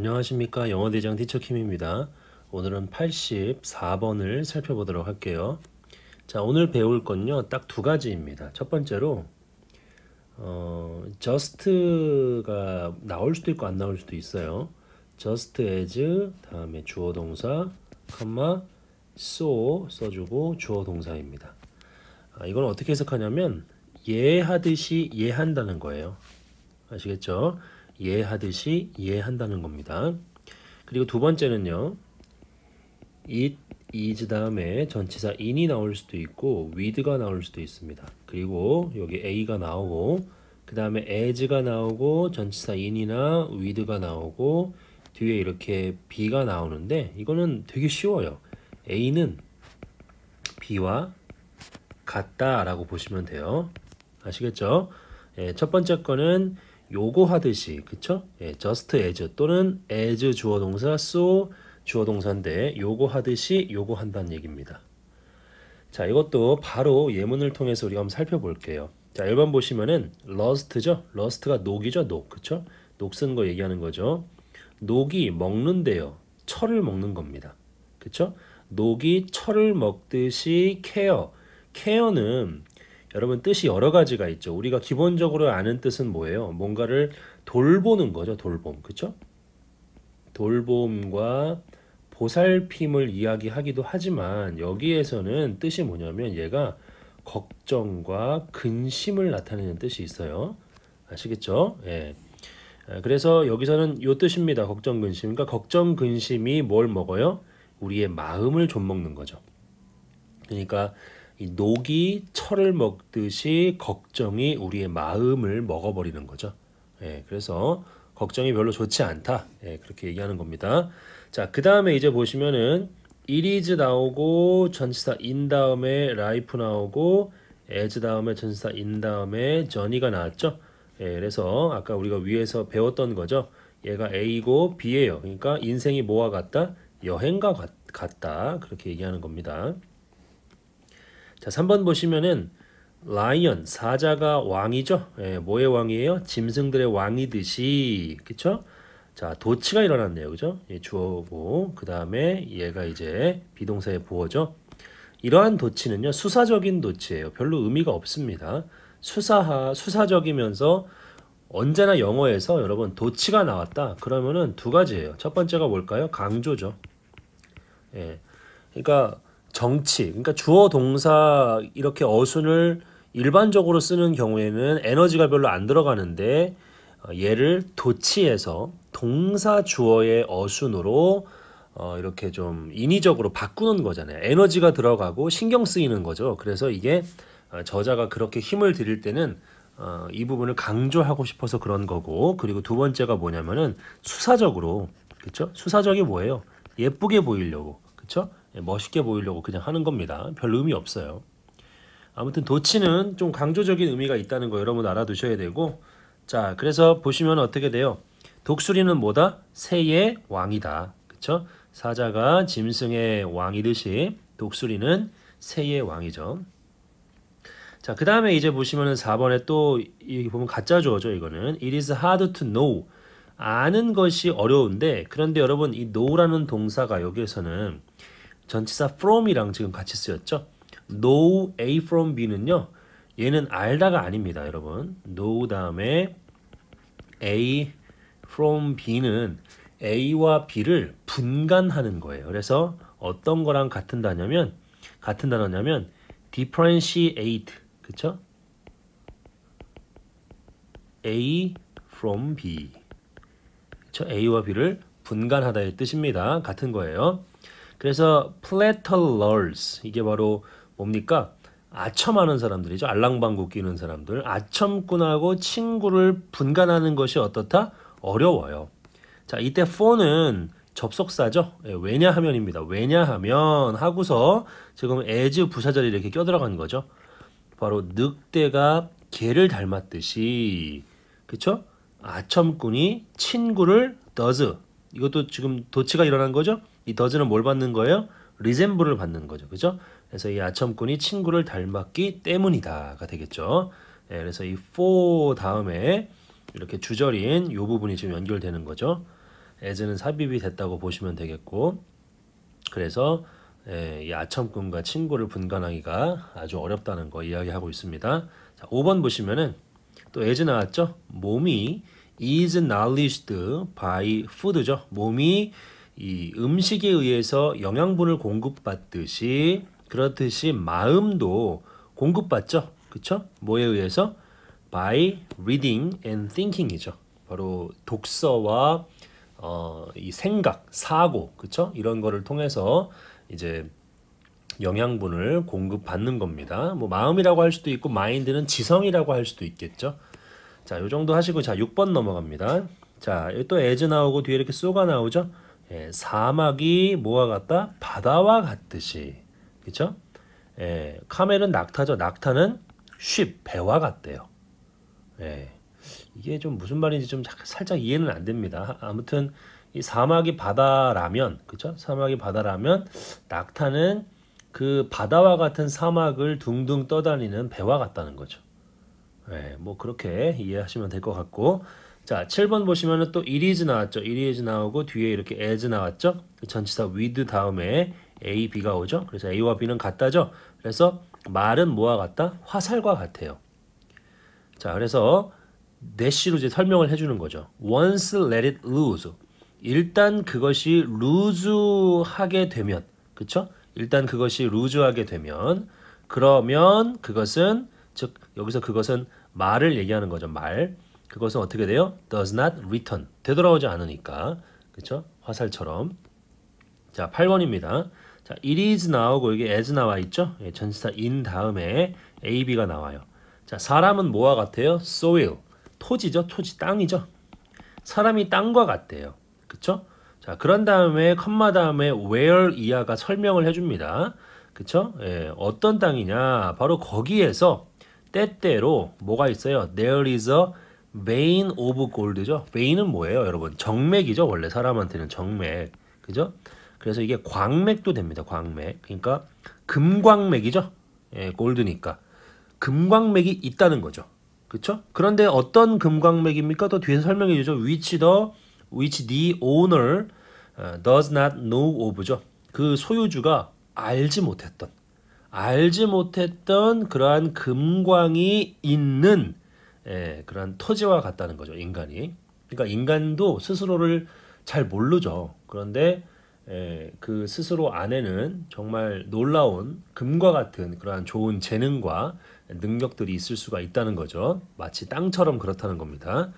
안녕하십니까 영어대장 티처킴입니다. 오늘은 84번을 살펴보도록 할게요. 자 오늘 배울 건요 딱 두 가지입니다. 첫 번째로 어, just가 나올 수도 있고 안 나올 수도 있어요. just as 다음에 주어 동사 컴마 so 써주고 주어 동사입니다. 아, 이건 어떻게 해석하냐면 예하듯이 예한다는 거예요. 아시겠죠? 예하듯이예한다는 겁니다. 그리고 두 번째는요. it is 다음에 전치사 in이 나올 수도 있고 with가 나올 수도 있습니다. 그리고 여기 a가 나오고 그 다음에 as가 나오고 전치사 in이나 with가 나오고 뒤에 이렇게 b가 나오는데 이거는 되게 쉬워요. a는 b와 같다라고 보시면 돼요. 아시겠죠? 예, 첫 번째 거는 요구하듯이 그쵸? 예, just as 또는 as 주어 동사 so 주어 동사인데 요구하듯이 요구한다는 얘기입니다. 자 이것도 바로 예문을 통해서 우리가 한번 살펴볼게요. 자 1번 보시면은 lust죠? lust가 녹이죠? 녹 그쵸? 녹슨 거 얘기하는 거죠. 녹이 먹는데요. 철을 먹는 겁니다. 그쵸? 녹이 철을 먹듯이 케어 care. 케어는 여러분 뜻이 여러 가지가 있죠. 우리가 기본적으로 아는 뜻은 뭐예요? 뭔가를 돌보는 거죠. 돌봄. 그렇죠? 돌봄과 보살핌을 이야기하기도 하지만 여기에서는 뜻이 뭐냐면 얘가 걱정과 근심을 나타내는 뜻이 있어요. 아시겠죠? 예. 아, 그래서 여기서는 요 뜻입니다. 걱정 근심. 그러니까 걱정 근심이 뭘 먹어요? 우리의 마음을 좀 먹는 거죠. 그러니까 녹이 철을 먹듯이 걱정이 우리의 마음을 먹어버리는 거죠. 예, 그래서 걱정이 별로 좋지 않다. 예, 그렇게 얘기하는 겁니다. 자, 그 다음에 이제 보시면은 이리즈 나오고 전치사 인 다음에 라이프 나오고 에즈 다음에 전치사 인 다음에 전이가 나왔죠. 예, 그래서 아까 우리가 위에서 배웠던 거죠. 얘가 A고 B예요. 그러니까 인생이 뭐와 같다? 여행과 같, 같다. 그렇게 얘기하는 겁니다. 자, 3번 보시면은 라이언 사자가 왕이죠. 예, 뭐의 왕이에요? 짐승들의 왕이듯이 그쵸? 자 도치가 일어났네요, 그죠? 예, 주어고 그 다음에 얘가 이제 비동사의 보어죠. 이러한 도치는요 수사적인 도치예요. 별로 의미가 없습니다. 수사하 수사적이면서 언제나 영어에서 여러분 도치가 나왔다 그러면은 두 가지예요. 첫 번째가 뭘까요? 강조죠. 예, 그러니까 정치, 그러니까 주어 동사 이렇게 어순을 일반적으로 쓰는 경우에는 에너지가 별로 안 들어가는데 얘를 어, 도치해서 동사 주어의 어순으로 어, 이렇게 좀 인위적으로 바꾸는 거잖아요. 에너지가 들어가고 신경 쓰이는 거죠. 그래서 이게 어, 저자가 그렇게 힘을 들일 때는 어, 이 부분을 강조하고 싶어서 그런 거고 그리고 두 번째가 뭐냐면은 수사적으로 그렇죠? 수사적이 뭐예요? 예쁘게 보이려고 그렇죠? 예, 멋있게 보이려고 그냥 하는 겁니다. 별 의미 없어요. 아무튼 도치는 좀 강조적인 의미가 있다는 거 여러분 알아두셔야 되고 자 그래서 보시면 어떻게 돼요? 독수리는 뭐다? 새의 왕이다. 그쵸? 사자가 짐승의 왕이듯이 독수리는 새의 왕이죠. 자, 그 다음에 이제 보시면은 4번에 또, 여기 보면 가짜 조어죠, 이거는. It is hard to know. 아는 것이 어려운데, 그런데 여러분, 이 know라는 동사가 여기에서는 전치사 from이랑 지금 같이 쓰였죠. n o A from B는요. 얘는 알다가 아닙니다, 여러분. n o 다음에 A from B는 A와 B를 분간하는 거예요. 그래서 어떤 거랑 같은 단어냐면 같은 단어냐면 differentiate 그쵸? A from B 그쵸? A와 B를 분간하다의 뜻입니다. 같은 거예요. 그래서 플래터럴스 이게 바로 뭡니까? 아첨하는 사람들이죠. 알랑방구 끼는 사람들. 아첨꾼하고 친구를 분간하는 것이 어떻다? 어려워요. 자, 이때 for는 접속사죠. 예, 왜냐하면입니다. 왜냐하면 하고서 지금 as 부사절이 이렇게 껴들어간 거죠. 바로 늑대가 개를 닮았듯이 그쵸? 아첨꾼이 친구를 does 이것도 지금 도치가 일어난 거죠. 이 더즈는 뭘 받는 거예요? 리젠블을 받는 거죠. 그죠? 그래서 이 아첨꾼이 친구를 닮았기 때문이다가 되겠죠. 예, 그래서 이 for 다음에 이렇게 주절인 요 부분이 지금 연결되는 거죠. as는 삽입이 됐다고 보시면 되겠고 그래서 예, 이 아첨꾼과 친구를 분간하기가 아주 어렵다는 거 이야기하고 있습니다. 자, 5번 보시면은 또 as 나왔죠? 몸이 is nourished by food죠. 몸이 이 음식에 의해서 영양분을 공급받듯이 그렇듯이 마음도 공급받죠. 그렇죠? 뭐에 의해서 by reading and thinking이죠. 바로 독서와 어, 이 생각, 사고, 그렇죠? 이런 거를 통해서 이제 영양분을 공급받는 겁니다. 뭐 마음이라고 할 수도 있고 마인드는 지성이라고 할 수도 있겠죠. 자, 요 정도 하시고 자, 6번 넘어갑니다. 자, 또 에즈 나오고 뒤에 이렇게 쏘가 나오죠? 예, 사막이 뭐와 같다? 바다와 같듯이 그쵸 예, 카멜은 낙타죠. 낙타는 쉽 배와 같대요. 예, 이게 좀 무슨 말인지 좀 살짝 이해는 안 됩니다. 아무튼 이 사막이 바다라면 그쵸 사막이 바다라면 낙타는 그 바다와 같은 사막을 둥둥 떠다니는 배와 같다는 거죠. 예, 뭐 그렇게 이해하시면 될 것 같고 자, 7번 보시면또 it is 나왔죠. it is 나오고 뒤에 이렇게 as 나왔죠. 그 전치사 with 다음에 A, B가 오죠. 그래서 A와 B는 같다죠. 그래서 말은 뭐와 같다? 화살과 같아요. 자, 그래서 대시로 이제 설명을 해주는 거죠. Once let it l o s e 일단 그것이 루즈하게 되면, 그쵸? 일단 그것이 루즈하게 되면, 그러면 그것은, 즉, 여기서 그것은 말을 얘기하는 거죠. 말. 그것은 어떻게 돼요? does not return. 되돌아오지 않으니까. 그렇죠? 화살처럼. 자, 8번입니다. 자, it is 나오고 이게 as 나와 있죠? 예, 전치사 in 다음에 ab가 나와요. 자, 사람은 뭐와 같아요? soil. 토지죠? 토지, 땅이죠? 사람이 땅과 같대요. 그쵸? 자, 그런 다음에 컴마 다음에 where 이하가 설명을 해줍니다. 그쵸? 예, 어떤 땅이냐? 바로 거기에서 때때로 뭐가 있어요? There is a vein of gold죠. vein은 뭐예요, 여러분? 정맥이죠. 원래 사람한테는 정맥. 그죠? 그래서 이게 광맥도 됩니다. 광맥. 그러니까 금광맥이죠. 예, 골드니까. 금광맥이 있다는 거죠. 그렇죠? 그런데 어떤 금광맥입니까? 또 뒤에서 설명해 주죠. which the which the owner 어, does not know of죠. 그 소유주가 알지 못했던 알지 못했던 그러한 금광이 있는 예, 그런 토지와 같다는 거죠 인간이. 그러니까 인간도 스스로를 잘 모르죠. 그런데 예, 그 스스로 안에는 정말 놀라운 금과 같은 그러한 좋은 재능과 능력들이 있을 수가 있다는 거죠. 마치 땅처럼 그렇다는 겁니다.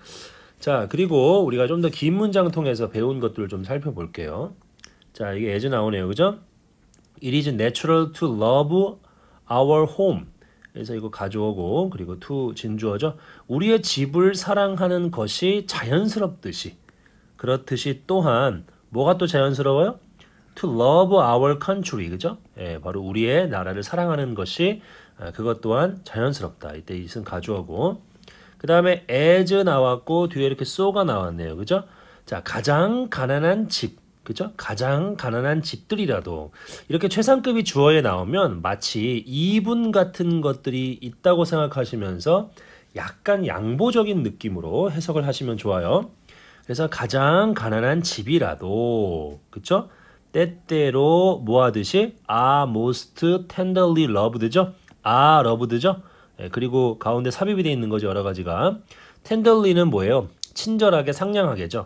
자, 그리고 우리가 좀 더 긴 문장 통해서 배운 것들을 좀 살펴볼게요. 자, 이게 예제 나오네요. 그죠? It is natural to love our home. 그래서 이거 가져오고 그리고 투 진주어죠. 우리의 집을 사랑하는 것이 자연스럽듯이 그렇듯이 또한 뭐가 또 자연스러워요? To love our country 그죠? 예, 바로 우리의 나라를 사랑하는 것이 아, 그것 또한 자연스럽다. 이때 이은 가져오고 그 다음에 as 나왔고 뒤에 이렇게 so가 나왔네요. 그죠? 자 가장 가난한 집 그죠? 가장 가난한 집들이라도 이렇게 최상급이 주어에 나오면 마치 이분 같은 것들이 있다고 생각하시면서 약간 양보적인 느낌으로 해석을 하시면 좋아요. 그래서 가장 가난한 집이라도 그쵸? 때때로 뭐하듯이 아 most tenderly loved죠? 아 loved죠? 네, 그리고 가운데 삽입이 되어 있는 거죠 여러 가지가 tenderly는 뭐예요? 친절하게 상냥하게죠.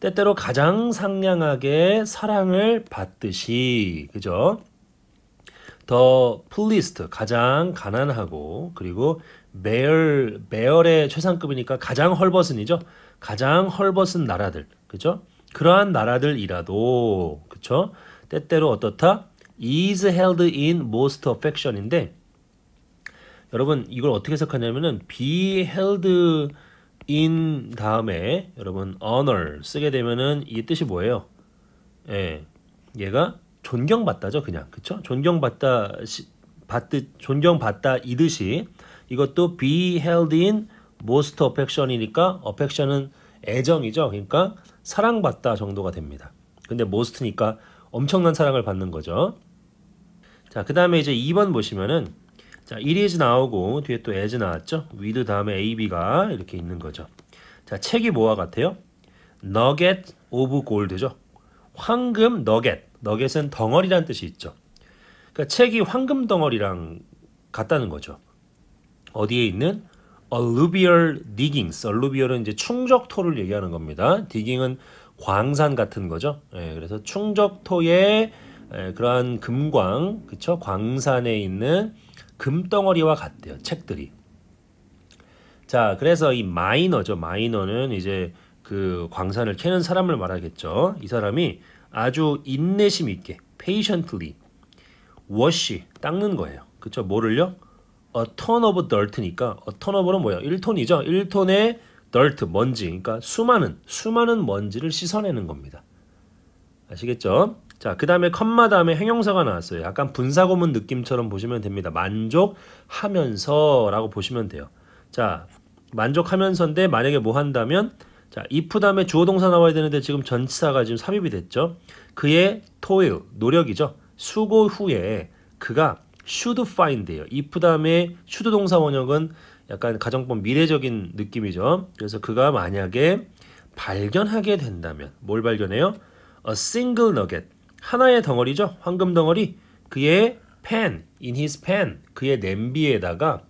때때로 가장 상냥하게 사랑을 받듯이 그죠? 더 풀리스트 가장 가난하고 그리고 배열 배열의 최상급이니까 가장 헐벗은이죠. 가장 헐벗은 나라들 그죠? 그러한 나라들이라도 그쵸? 때때로 어떻다? is held in most affection인데 여러분 이걸 어떻게 해석하냐면은 be held in 다음에 여러분 honor 쓰게 되면은 이 뜻이 뭐예요? 예, 얘가 존경받다죠, 그냥 그쵸? 존경받다 받듯 존경받다 이듯이 이것도 be held in most affection이니까 affection은 애정이죠. 그러니까 사랑받다 정도가 됩니다. 근데 most니까 엄청난 사랑을 받는 거죠. 자, 그 다음에 이제 2번 보시면은 자, it is 나오고 뒤에 또 as 나왔죠? with 다음에 ab가 이렇게 있는 거죠. 자, 책이 뭐와 같아요? nugget of gold죠. 황금 너겟. 너겟은 덩어리란 뜻이 있죠. 그러니까 책이 황금 덩어리랑 같다는 거죠. 어디에 있는 alluvial diggings. alluvial은 이제 충적토를 얘기하는 겁니다. digging은 광산 같은 거죠. 예, 그래서 충적토에 예, 그러한 금광, 그쵸? 광산에 있는 금덩어리와 같대요. 책들이. 자, 그래서 이 마이너죠. 마이너는 이제 그 광산을 캐는 사람을 말하겠죠. 이 사람이 아주 인내심 있게 patiently 워시 닦는 거예요. 그쵸? 뭐를요? a ton of dirt니까 a ton of는 뭐야? 1톤이죠. 1톤의 dirt 먼지. 그러니까 수많은 수많은 먼지를 씻어내는 겁니다. 아시겠죠? 자, 그 다음에 컴마 다음에 행용사가 나왔어요. 약간 분사고문 느낌처럼 보시면 됩니다. 만족하면서 라고 보시면 돼요. 자, 만족하면서인데 만약에 뭐 한다면 자, if 다음에 주어 동사 나와야 되는데 지금 전치사가 지금 삽입이 됐죠. 그의 토일, 노력이죠. 수고 후에 그가 should find예요. if 다음에 should 동사 원형은 약간 가정법 미래적인 느낌이죠. 그래서 그가 만약에 발견하게 된다면 뭘 발견해요? a single nugget 하나의 덩어리죠. 황금 덩어리. 그의 pen, in his pen, 그의 냄비에다가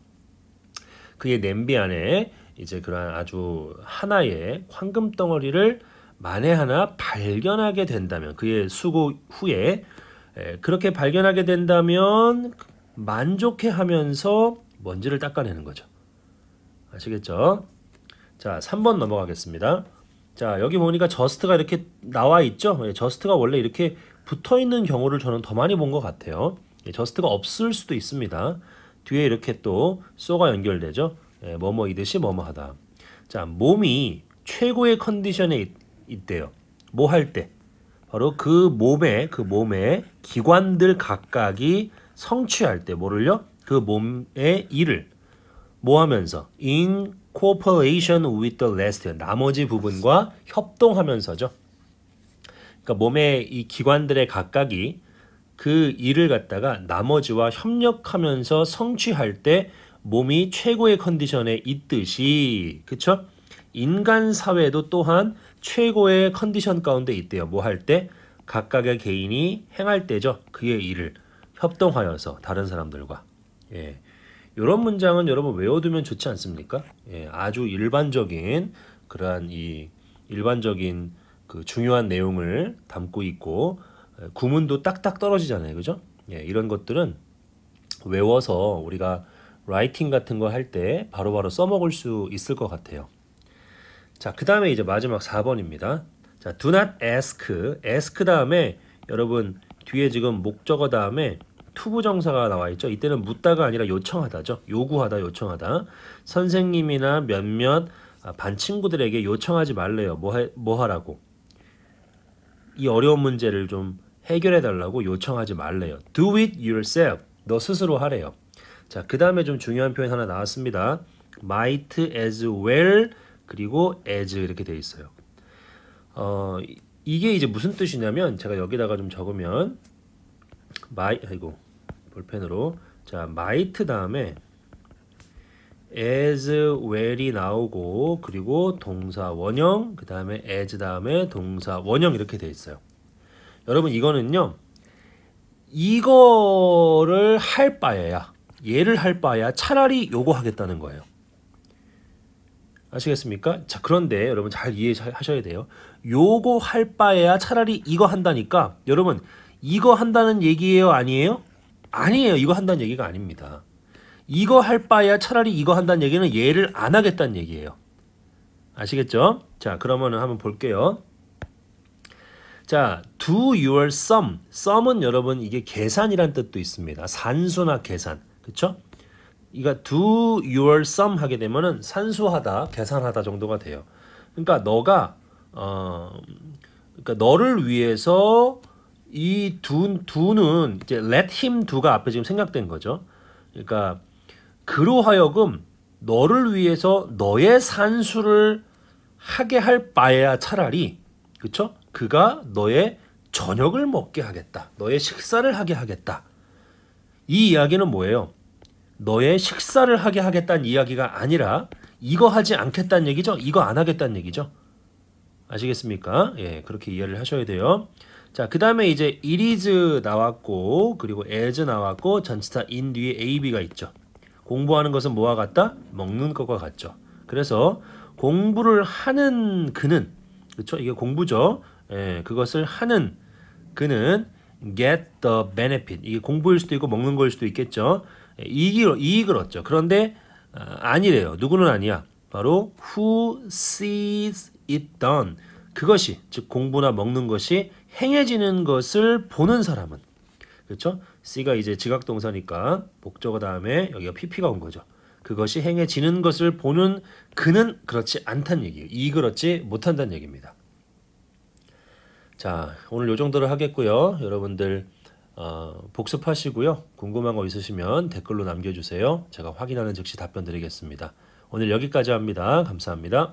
그의 냄비 안에 이제 그러한 아주 하나의 황금 덩어리를 만에 하나 발견하게 된다면 그의 수고 후에 그렇게 발견하게 된다면 만족해하면서 먼지를 닦아내는 거죠. 아시겠죠? 자, 3번 넘어가겠습니다. 자, 여기 보니까 저스트가 이렇게 나와 있죠? 예, 저스트가 원래 이렇게 붙어 있는 경우를 저는 더 많이 본 것 같아요. 예, 저스트가 없을 수도 있습니다. 뒤에 이렇게 또 소가 연결되죠. 예, 뭐뭐이듯이 뭐뭐하다. 자, 몸이 최고의 컨디션에 있, 있대요. 뭐 할 때. 바로 그몸에그몸에 그 기관들 각각이 성취할 때 뭐를요? 그 몸의 일을 뭐 하면서 in cooperation with the rest 나머지 부분과 협동하면서죠. 그러니까 몸의 이 기관들의 각각이 그 일을 갖다가 나머지와 협력하면서 성취할 때 몸이 최고의 컨디션에 있듯이 그쵸? 인간 사회도 또한 최고의 컨디션 가운데 있대요. 뭐 할 때? 각각의 개인이 행할 때죠. 그의 일을 협동하여서 다른 사람들과 예. 이런 문장은 여러분 외워두면 좋지 않습니까? 예, 아주 일반적인 그러한 이 일반적인 그 중요한 내용을 담고 있고 구문도 딱딱 떨어지잖아요. 그죠? 예, 이런 것들은 외워서 우리가 라이팅 같은 거 할 때 바로바로 써먹을 수 있을 것 같아요. 자, 그 다음에 이제 마지막 4번입니다. 자, do not ask. ask 다음에 여러분 뒤에 지금 목적어 다음에 투부정사가 나와 있죠. 이때는 묻다가 아니라 요청하다죠. 요구하다, 요청하다. 선생님이나 몇몇 아, 반 친구들에게 요청하지 말래요. 뭐, 해, 뭐 하라고. 이 어려운 문제를 좀 해결해 달라고 요청하지 말래요. Do it yourself. 너 스스로 하래요. 자, 그 다음에 좀 중요한 표현 하나 나왔습니다. might as well 그리고 as 이렇게 돼 있어요. 어, 이게 이제 무슨 뜻이냐면 제가 여기다가 좀 적으면 마이 아이고 볼펜으로 자 m i g 다음에 as well이 나오고 그리고 동사 원형 그 다음에 as 다음에 동사 원형 이렇게 되어 있어요. 여러분 이거는요 이거를 할 바에야 얘를 할 바에야 차라리 요거 하겠다는 거예요. 아시겠습니까? 자 그런데 여러분 잘 이해하셔야 돼요. 요거 할 바에야 차라리 이거 한다니까 여러분 이거 한다는 얘기예요 아니에요? 아니에요 이거 한다는 얘기가 아닙니다. 이거 할 바야 에 차라리 이거 한다는 얘기는 얘를 안 하겠다는 얘기예요. 아시겠죠? 자, 그러면 한번 볼게요. 자, do your sum. sum은 여러분 이게 계산이란 뜻도 있습니다. 산수나 계산. 그렇죠? 이거 do your sum 하게 되면은 산수하다, 계산하다 정도가 돼요. 그러니까 너가 어 그러니까 너를 위해서 이 do do는 이제 let him do가 앞에 지금 생각된 거죠. 그러니까 그로 하여금 너를 위해서 너의 산수를 하게 할 바에야 차라리 그쵸? 그가 너의 저녁을 먹게 하겠다. 너의 식사를 하게 하겠다. 이 이야기는 뭐예요? 너의 식사를 하게 하겠다는 이야기가 아니라 이거 하지 않겠다는 얘기죠. 이거 안 하겠다는 얘기죠. 아시겠습니까? 예, 그렇게 이해를 하셔야 돼요. 자, 그 다음에 이제 it is 나왔고, 그리고 as 나왔고, 전치사 in 뒤에 ab가 있죠. 공부하는 것은 뭐와 같다? 먹는 것과 같죠. 그래서 공부를 하는 그는 그렇죠? 이게 공부죠. 예, 그것을 하는 그는 get the benefit. 이게 공부일 수도 있고 먹는 거일 수도 있겠죠. 예, 이익을, 이익을 얻죠. 그런데 어, 아니래요. 누구는 아니야. 바로 who sees it done. 그것이 즉 공부나 먹는 것이 행해지는 것을 보는 사람은 그렇죠? C가 이제 지각 동사니까 목적어 다음에 여기가 PP가 온 거죠. 그것이 행해지는 것을 보는 그는 그렇지 않다는 얘기예요. 이 그렇지 못한다는 얘기입니다. 자, 오늘 요 정도로 하겠고요. 여러분들 어, 복습하시고요. 궁금한 거 있으시면 댓글로 남겨주세요. 제가 확인하는 즉시 답변 드리겠습니다. 오늘 여기까지 합니다. 감사합니다.